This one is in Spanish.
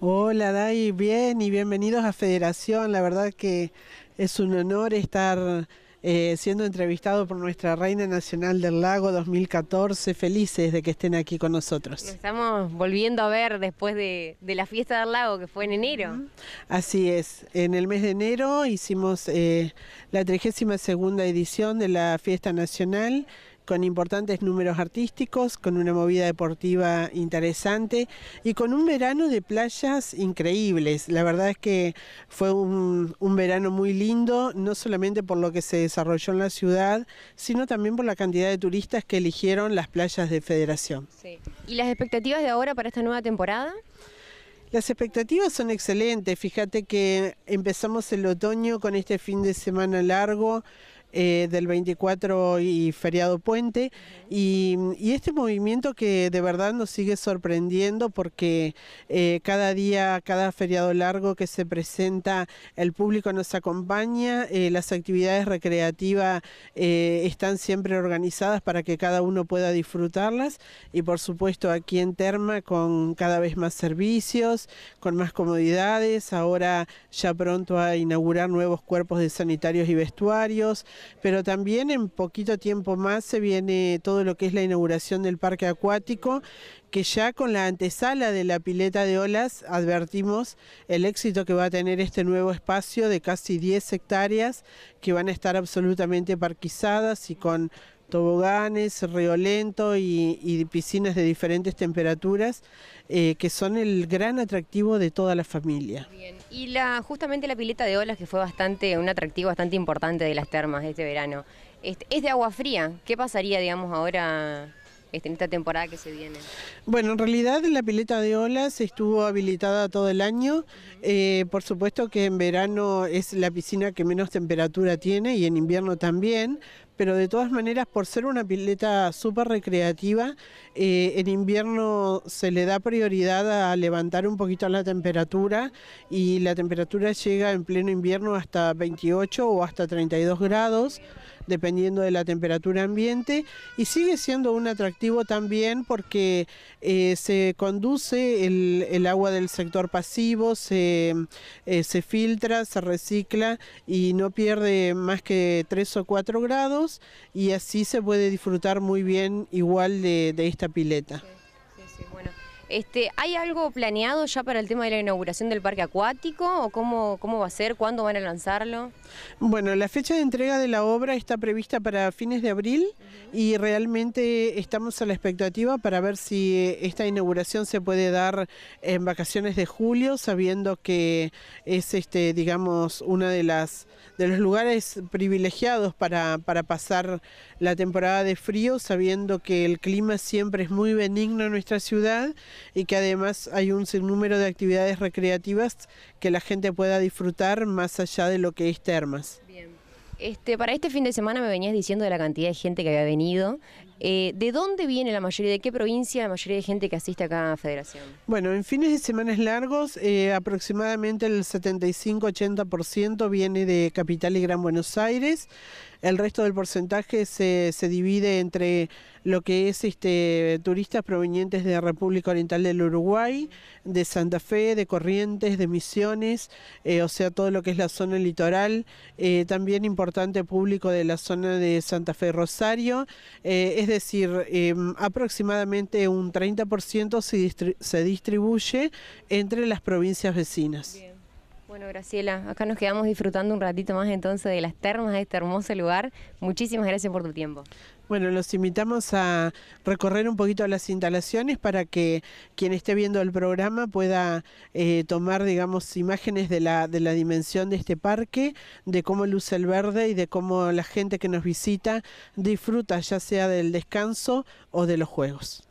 Hola Dai, bien y bienvenidos a Federación. La verdad que es un honor estar eh, siendo entrevistado por nuestra Reina Nacional del Lago 2014. Felices de que estén aquí con nosotros. estamos volviendo a ver después de, la fiesta del lago que fue en enero. Así es, en el mes de enero hicimos eh, la 32 segunda edición de la fiesta nacional con importantes números artísticos, con una movida deportiva interesante y con un verano de playas increíbles. La verdad es que fue un, verano muy lindo, no solamente por lo que se desarrolló en la ciudad, sino también por la cantidad de turistas que eligieron las playas de Federación. ¿Y las expectativas de ahora para esta nueva temporada? Las expectativas son excelentes. Fíjate que empezamos el otoño con este fin de semana largo eh, del 24 y feriado puente, y, este movimiento que de verdad nos sigue sorprendiendo porque eh, cada día, cada feriado largo que se presenta, el público nos acompaña, eh, las actividades recreativas están siempre organizadas para que cada uno pueda disfrutarlas, y por supuesto aquí en Terma con cada vez más servicios, con más comodidades, ahora ya pronto a inaugurar nuevos cuerpos de sanitarios y vestuarios, pero también en poquito tiempo más se viene todo lo que es la inauguración del parque acuático, que ya con la antesala de la pileta de olas advertimos el éxito que va a tener este nuevo espacio de casi 10 hectáreas que van a estar absolutamente parquizadas y con toboganes, río y, y piscinas de diferentes temperaturas, eh, que son el gran atractivo de toda la familia. Y la, justamente la pileta de olas, que fue bastante un atractivo bastante importante de las termas este verano, es, este, es de agua fría. ¿Qué pasaría, digamos, ahora en esta temporada que se viene? Bueno, en realidad la pileta de olas estuvo habilitada todo el año. Eh, por supuesto que en verano es la piscina que menos temperatura tiene y en invierno también, pero de todas maneras, por ser una pileta súper recreativa, eh, en invierno se le da prioridad a levantar un poquito la temperatura y la temperatura llega en pleno invierno hasta 28 o hasta 32 grados dependiendo de la temperatura ambiente y sigue siendo un atractivo también porque eh, se conduce el, agua del sector pasivo, se, eh, se filtra, se recicla y no pierde más que 3 o 4 grados y así se puede disfrutar muy bien igual de, esta pileta. Este, ¿Hay algo planeado ya para el tema de la inauguración del parque acuático? ¿O cómo, va a ser? ¿Cuándo van a lanzarlo? Bueno, la fecha de entrega de la obra está prevista para fines de abril y realmente estamos a la expectativa para ver si eh, esta inauguración se puede dar en vacaciones de julio, sabiendo que es, este, digamos, uno de de los lugares privilegiados para pasar la temporada de frío, sabiendo que el clima siempre es muy benigno en nuestra ciudad y que además hay un sinnúmero de actividades recreativas que la gente pueda disfrutar más allá de lo que es termas. Bien. Este, para este fin de semana me venías diciendo de la cantidad de gente que había venido. Eh, ¿De dónde viene la mayoría, de qué provincia la mayoría de gente que asiste acá a cada Federación? Bueno, en fines de semanas largos, eh, aproximadamente el 75-80% viene de Capital y Gran Buenos Aires el resto del porcentaje se, se divide entre lo que es este, turistas provenientes de República Oriental del Uruguay, de Santa Fe, de Corrientes, de Misiones, eh, o sea, todo lo que es la zona litoral, eh, también importante público de la zona de Santa Fe Rosario, eh, es decir, em, aproximadamente un 30% se, se, distribuye entre las provincias vecinas. Bueno, Graciela, acá nos quedamos disfrutando un ratito más entonces de las termas de este hermoso lugar. Muchísimas gracias por tu tiempo. Bueno, los invitamos a recorrer un poquito las instalaciones para que quien esté viendo el programa pueda eh, tomar, digamos, imágenes de la, de la dimensión de este parque, de cómo luce el verde y de cómo la gente que nos visita disfruta ya sea del descanso o de los juegos.